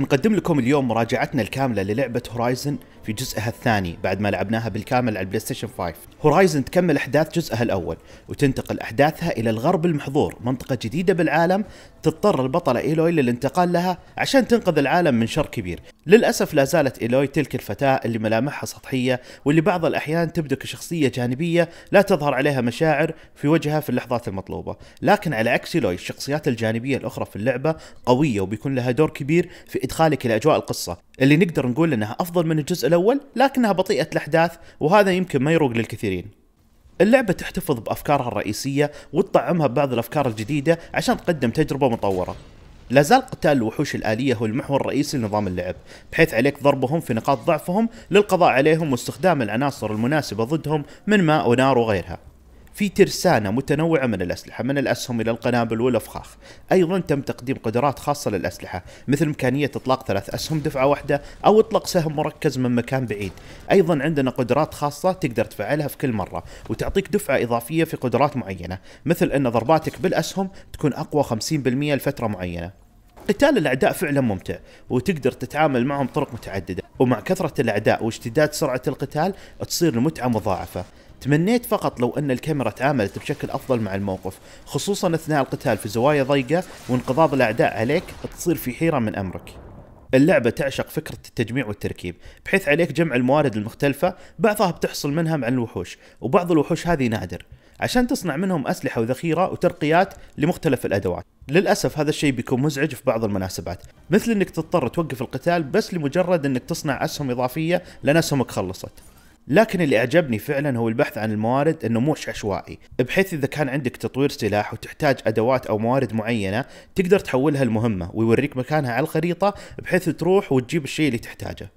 نقدم لكم اليوم مراجعتنا الكاملة للعبة هورايزن في جزئها الثاني بعد ما لعبناها بالكامل على البلاي ستيشن 5 هورايزن تكمل احداث جزئها الاول وتنتقل احداثها الى الغرب المحظور منطقه جديده بالعالم تضطر البطله ايلوي للانتقال لها عشان تنقذ العالم من شر كبير للاسف لا زالت ايلوي تلك الفتاه اللي ملامحها سطحيه واللي بعض الاحيان تبدو كشخصيه جانبيه لا تظهر عليها مشاعر في وجهها في اللحظات المطلوبه لكن على عكس ايلوي الشخصيات الجانبيه الاخرى في اللعبه قويه وبيكون لها دور كبير في ادخالك الى اجواء القصه اللي نقدر نقول انها افضل من الجزء الاول لكنها بطيئه الاحداث وهذا يمكن ما يروق للكثيرين. اللعبة تحتفظ بافكارها الرئيسية وتطعمها ببعض الافكار الجديدة عشان تقدم تجربة مطورة. لا زال قتال الوحوش الآلية هو المحور الرئيسي لنظام اللعب، بحيث عليك ضربهم في نقاط ضعفهم للقضاء عليهم واستخدام العناصر المناسبة ضدهم من ماء ونار وغيرها. في ترسانة متنوعة من الأسلحة من الأسهم إلى القنابل والأفخاخ أيضا تم تقديم قدرات خاصة للأسلحة مثل إمكانية إطلاق ثلاث أسهم دفعة واحدة أو إطلاق سهم مركز من مكان بعيد أيضا عندنا قدرات خاصة تقدر تفعلها في كل مرة وتعطيك دفعة إضافية في قدرات معينة مثل أن ضرباتك بالأسهم تكون أقوى 50% لفترة معينة قتال الاعداء فعلا ممتع وتقدر تتعامل معهم بطرق متعدده ومع كثره الاعداء واشتداد سرعه القتال تصير المتعه مضاعفه تمنيت فقط لو أن الكاميرا تعاملت بشكل أفضل مع الموقف خصوصا أثناء القتال في زوايا ضيقة وانقضاض الأعداء عليك تصير في حيرة من أمرك اللعبة تعشق فكرة التجميع والتركيب بحيث عليك جمع الموارد المختلفة بعضها بتحصل منها مع الوحوش وبعض الوحوش هذه نادر عشان تصنع منهم أسلحة وذخيرة وترقيات لمختلف الأدوات للأسف هذا الشيء بيكون مزعج في بعض المناسبات مثل أنك تضطر توقف القتال بس لمجرد أنك تصنع أسهم إضافية لأن أسهمك خلصت لكن اللي اعجبني فعلا هو البحث عن الموارد انه مو عشوائي، بحيث اذا كان عندك تطوير سلاح وتحتاج ادوات او موارد معينه تقدر تحولها لمهمه ويوريك مكانها على الخريطه بحيث تروح وتجيب الشيء اللي تحتاجه.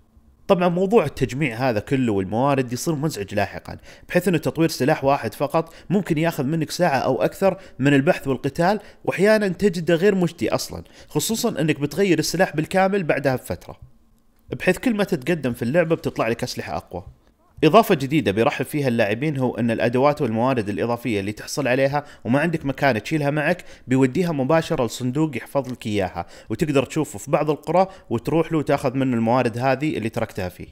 طبعا موضوع التجميع هذا كله والموارد يصير مزعج لاحقا بحيث انه تطوير سلاح واحد فقط ممكن ياخذ منك ساعة او اكثر من البحث والقتال واحيانا تجده غير مجدي اصلا خصوصا انك بتغير السلاح بالكامل بعدها بفترة بحيث كل ما تتقدم في اللعبة بتطلع لك اسلحة اقوى إضافة جديدة بيرحب فيها اللاعبين هو أن الأدوات والموارد الإضافية اللي تحصل عليها وما عندك مكان تشيلها معك بيوديها مباشرة لصندوق يحفظ لك إياها وتقدر تشوفه في بعض القرى وتروح له وتاخذ منه الموارد هذه اللي تركتها فيه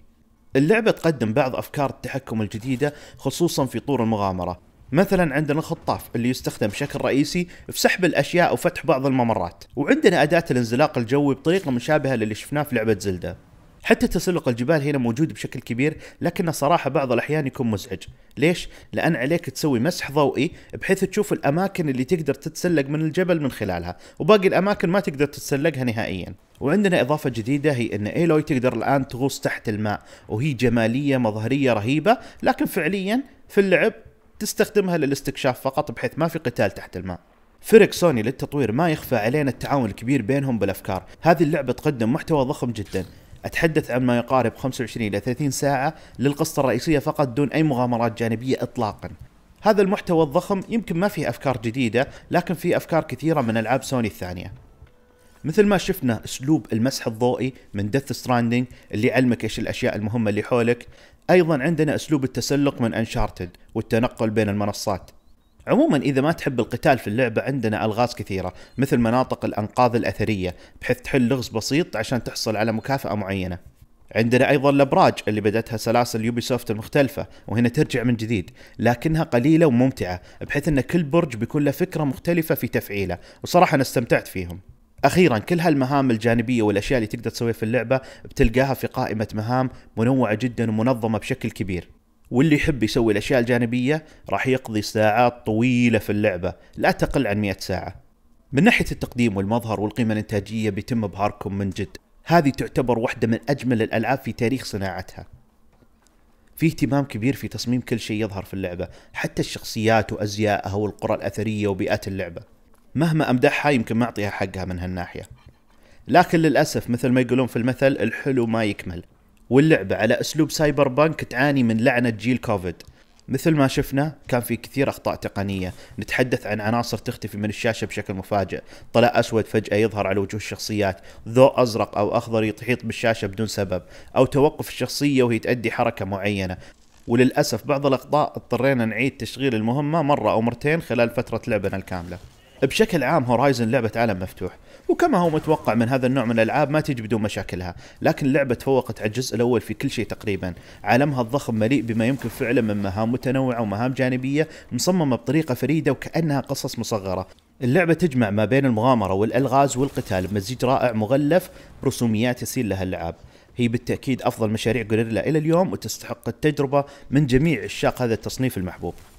اللعبة تقدم بعض أفكار التحكم الجديدة خصوصا في طور المغامرة مثلا عندنا الخطاف اللي يستخدم بشكل رئيسي في سحب الاشياء وفتح بعض الممرات وعندنا اداه الانزلاق الجوي بطريقه مشابهه للي شفناه في لعبه زلده حتى تسلق الجبال هنا موجود بشكل كبير لكنه صراحة بعض الأحيان يكون مزعج ليش؟ لأن عليك تسوي مسح ضوئي بحيث تشوف الأماكن اللي تقدر تتسلق من الجبل من خلالها وباقي الأماكن ما تقدر تتسلقها نهائيا وعندنا إضافة جديدة هي أن إيلوي تقدر الآن تغوص تحت الماء وهي جمالية مظهرية رهيبة لكن فعليا في اللعب تستخدمها للاستكشاف فقط بحيث ما في قتال تحت الماء فرق سوني للتطوير ما يخفى علينا التعاون الكبير بينهم بالافكار، هذه اللعبة تقدم محتوى ضخم جدا، أتحدث عن ما يقارب 25 إلى 30 ساعة للقصة الرئيسية فقط دون أي مغامرات جانبية إطلاقا هذا المحتوى الضخم يمكن ما فيه أفكار جديدة لكن فيه أفكار كثيرة من ألعاب سوني الثانية مثل ما شفنا اسلوب المسح الضوئي من ديث ستراندنج اللي يعلمك ايش الاشياء المهمه اللي حولك ايضا عندنا اسلوب التسلق من انشارتد والتنقل بين المنصات عموما اذا ما تحب القتال في اللعبه عندنا الغاز كثيره مثل مناطق الانقاذ الاثريه بحيث تحل لغز بسيط عشان تحصل على مكافاه معينه عندنا ايضا الابراج اللي بدتها سلاسل يوبيسوفت المختلفه وهنا ترجع من جديد لكنها قليله وممتعه بحيث ان كل برج بيكون له فكره مختلفه في تفعيله وصراحه انا استمتعت فيهم اخيرا كل هالمهام الجانبيه والاشياء اللي تقدر تسويها في اللعبه بتلقاها في قائمه مهام منوعه جدا ومنظمه بشكل كبير واللي يحب يسوي الأشياء الجانبية راح يقضي ساعات طويلة في اللعبة لا تقل عن 100 ساعة من ناحية التقديم والمظهر والقيمة الإنتاجية بيتم إبهاركم من جد هذه تعتبر واحدة من أجمل الألعاب في تاريخ صناعتها في اهتمام كبير في تصميم كل شيء يظهر في اللعبة حتى الشخصيات وأزيائها والقرى الأثرية وبيئات اللعبة مهما أمدحها يمكن ما أعطيها حقها من هالناحية لكن للأسف مثل ما يقولون في المثل الحلو ما يكمل واللعبة على أسلوب سايبر بانك تعاني من لعنة جيل كوفيد مثل ما شفنا كان في كثير اخطاء تقنيه، نتحدث عن عناصر تختفي من الشاشه بشكل مفاجئ، طلع اسود فجاه يظهر على وجوه الشخصيات، ضوء ازرق او اخضر يتحيط بالشاشه بدون سبب، او توقف الشخصيه وهي تأدي حركه معينه، وللاسف بعض الاخطاء اضطرينا نعيد تشغيل المهمه مره او مرتين خلال فتره لعبنا الكامله. بشكل عام هورايزن لعبة عالم مفتوح وكما هو متوقع من هذا النوع من الالعاب ما تجي بدون مشاكلها، لكن اللعبه تفوقت على الجزء الاول في كل شيء تقريبا، عالمها الضخم مليء بما يمكن فعله من مهام متنوعه ومهام جانبيه مصممه بطريقه فريده وكانها قصص مصغره. اللعبة تجمع ما بين المغامرة والألغاز والقتال بمزيج رائع مغلف برسوميات يسيل لها اللعاب هي بالتأكيد أفضل مشاريع غوريلا إلى اليوم وتستحق التجربة من جميع عشاق هذا التصنيف المحبوب